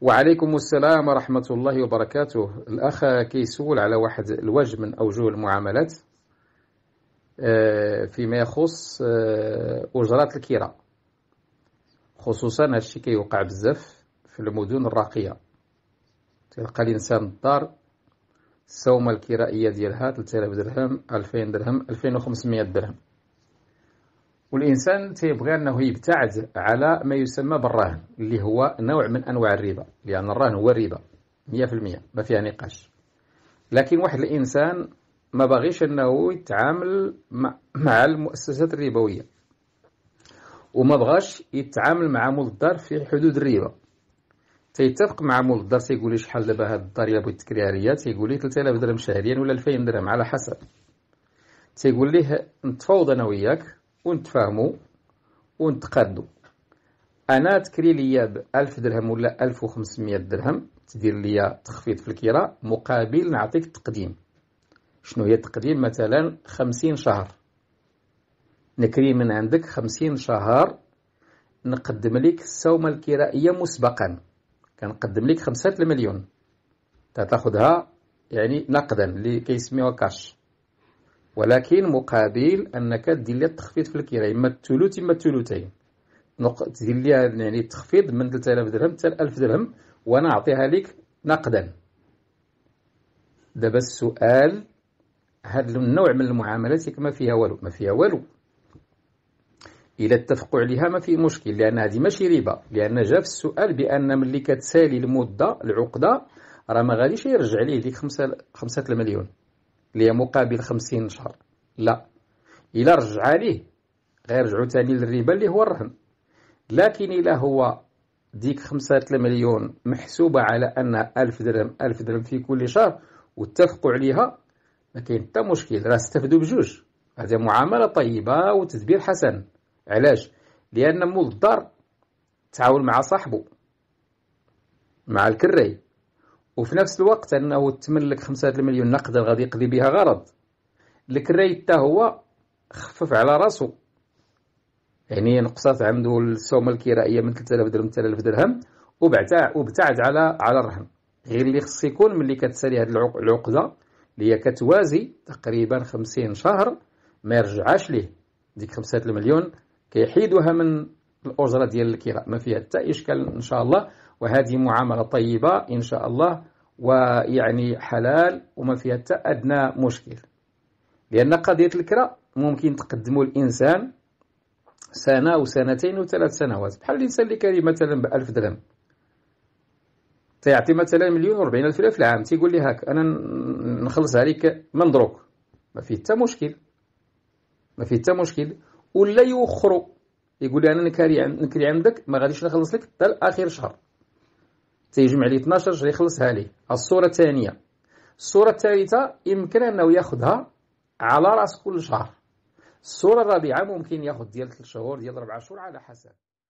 وعليكم السلام ورحمة الله وبركاته الأخ كيسول على واحد الوجه من أوجه المعاملات آه، فيما يخص آه، أجرات الكراء خصوصا هادشي كيوقع بزاف في المدن الراقية تلقى الإنسان الدار السومة الكرائية ديالها 3000 درهم 2000 درهم 2500 درهم والإنسان تيبغي أنه يبتعد على ما يسمى بالرهن اللي هو نوع من أنواع الربا لأن الرهن هو الربا 100% ما فيها نقاش لكن واحد الإنسان ما باغيش أنه يتعامل مع المؤسسات الربوية وما بغاش يتعامل مع مول الدار في حدود الربا تيتفق مع مول الدار تيقول لي شحال دابا هاد الدار الا بغيت تكريها ليا تيقول لي 3000 درهم شهريا ولا 2000 درهم على حسب تيقول ليه نتفاوض انا وياك ونتفاهموا ونتقادوا انا تكري ليا ب 1000 درهم ولا 1500 درهم تدير ليا تخفيض في الكراء مقابل نعطيك التقديم شنو هي التقديم مثلا 50 شهر نكري من عندك 50 شهر نقدم لك السومة الكرائية مسبقا كنقدم لك 5 مليون تاخذها يعني نقدا اللي كيسميوها كاش ولكن مقابل انك دير لي التخفيض في الكيرا اما الثلث اما الثلثين دير لي يعني التخفيض من 3000 درهم حتى 1000 درهم وانا اعطيها لك نقدا دابا السؤال هذا النوع من المعاملات ما فيها والو ما فيها والو إلا اتفقوا عليها ما في مشكل لأن هذه ماشي ربا لأن جا في السؤال بأن ملي كتسالي المدة العقدة راه ما غاديش يرجع ليه ديك 5 5 المليون اللي هي مقابل 50 شهر لا إلا رجع عليه غير رجعوا ثاني للربا اللي هو الرهن لكن إلا هو ديك خمسة مليون محسوبة على أنها ألف درهم ألف درهم في كل شهر واتفقوا عليها ما كاين حتى مشكل راه استفدوا بجوج هذه معاملة طيبة وتدبير حسن علاش لأن مول الدار تعاون مع صاحبه مع الكري وفي نفس الوقت انه تملك 5 مليون نقد غادي يقضي بها غرض الكري حتى هو خفف على راسو يعني نقصات عنده السومه الكرائيه من 3000 درهم 3000 درهم وابتعد على على الرهن غير اللي خص يكون ملي كتسالي هذه العقده اللي هي كتوازي تقريبا 50 شهر ما يرجعاش ليه ديك 5 المليون كيحيدوها من الأجرة ديال الكراء ما فيها حتى إشكال إن شاء الله وهذه معاملة طيبة إن شاء الله ويعني حلال وما فيها حتى أدنى مشكل لأن قضية الكراء ممكن تقدمه الإنسان سنة وسنتين وثلاث سنوات بحال الإنسان اللي كاري مثلا بألف درهم تيعطي مثلا مليون وربعين ألف في العام تيقول لي هاك أنا نخلص عليك دروك ما فيه حتى مشكل ما فيه حتى مشكل ولا يوخروا يقول لي أنا نكري نكري عندك ما غاديش نخلص لك حتى لاخر شهر تيجمع لي 12 شهر يخلصها لي الصورة الثانية الصورة الثالثة يمكن أنه ياخذها على رأس كل شهر الصورة الرابعة ممكن ياخذ ديال 3 شهور ديال 4 شهور على حسب